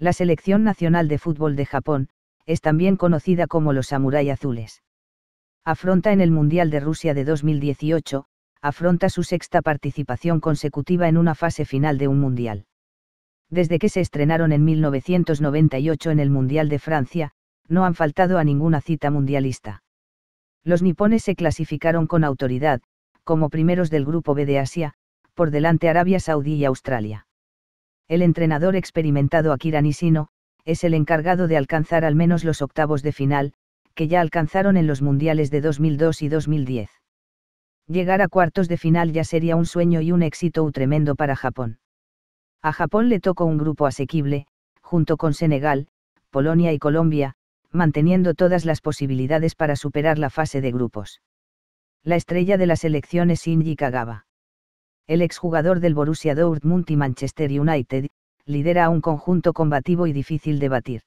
La selección nacional de fútbol de Japón, es también conocida como los Samurai Azules. Afronta en el Mundial de Rusia de 2018, afronta su sexta participación consecutiva en una fase final de un Mundial desde que se estrenaron en 1998 en el Mundial de Francia, no han faltado a ninguna cita mundialista. Los nipones se clasificaron con autoridad, como primeros del Grupo B de Asia, por delante Arabia Saudí y Australia. El entrenador experimentado Akira Nishino, es el encargado de alcanzar al menos los octavos de final, que ya alcanzaron en los mundiales de 2002 y 2010. Llegar a cuartos de final ya sería un sueño y un éxito tremendo para Japón. A Japón le tocó un grupo asequible, junto con Senegal, Polonia y Colombia, manteniendo todas las posibilidades para superar la fase de grupos. La estrella de las elecciones es Shinji Kagawa. El exjugador del Borussia Dortmund y Manchester United, lidera a un conjunto combativo y difícil de batir.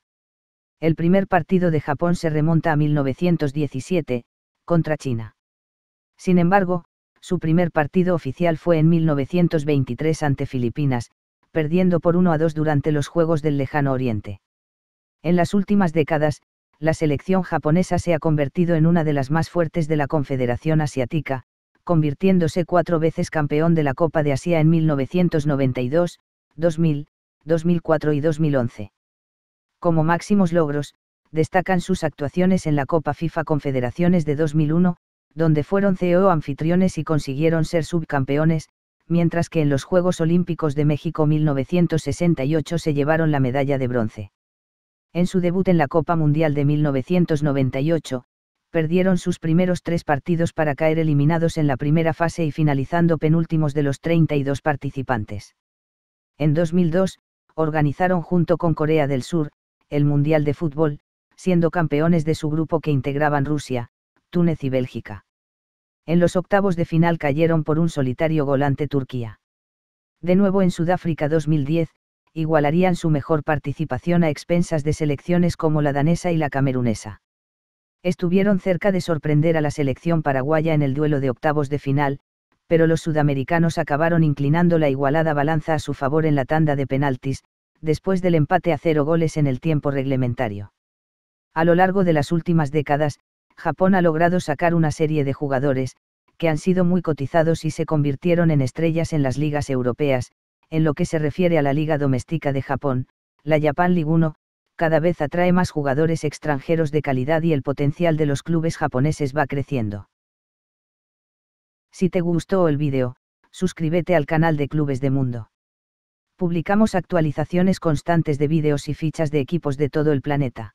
El primer partido de Japón se remonta a 1917, contra China. Sin embargo, su primer partido oficial fue en 1923 ante Filipinas, perdiendo por 1 a 2 durante los Juegos del Lejano Oriente. En las últimas décadas, la selección japonesa se ha convertido en una de las más fuertes de la Confederación Asiática, convirtiéndose cuatro veces campeón de la Copa de Asia en 1992, 2000, 2004 y 2011. Como máximos logros, destacan sus actuaciones en la Copa FIFA Confederaciones de 2001, donde fueron CEO anfitriones y consiguieron ser subcampeones, mientras que en los Juegos Olímpicos de México 1968 se llevaron la medalla de bronce. En su debut en la Copa Mundial de 1998, perdieron sus primeros tres partidos para caer eliminados en la primera fase y finalizando penúltimos de los 32 participantes. En 2002, organizaron junto con Corea del Sur, el Mundial de Fútbol, siendo campeones de su grupo que integraban Rusia, Túnez y Bélgica en los octavos de final cayeron por un solitario gol ante Turquía. De nuevo en Sudáfrica 2010, igualarían su mejor participación a expensas de selecciones como la danesa y la camerunesa. Estuvieron cerca de sorprender a la selección paraguaya en el duelo de octavos de final, pero los sudamericanos acabaron inclinando la igualada balanza a su favor en la tanda de penaltis, después del empate a cero goles en el tiempo reglamentario. A lo largo de las últimas décadas, Japón ha logrado sacar una serie de jugadores, que han sido muy cotizados y se convirtieron en estrellas en las ligas europeas, en lo que se refiere a la Liga Doméstica de Japón, la Japan League 1, cada vez atrae más jugadores extranjeros de calidad y el potencial de los clubes japoneses va creciendo. Si te gustó el vídeo, suscríbete al canal de Clubes de Mundo. Publicamos actualizaciones constantes de vídeos y fichas de equipos de todo el planeta.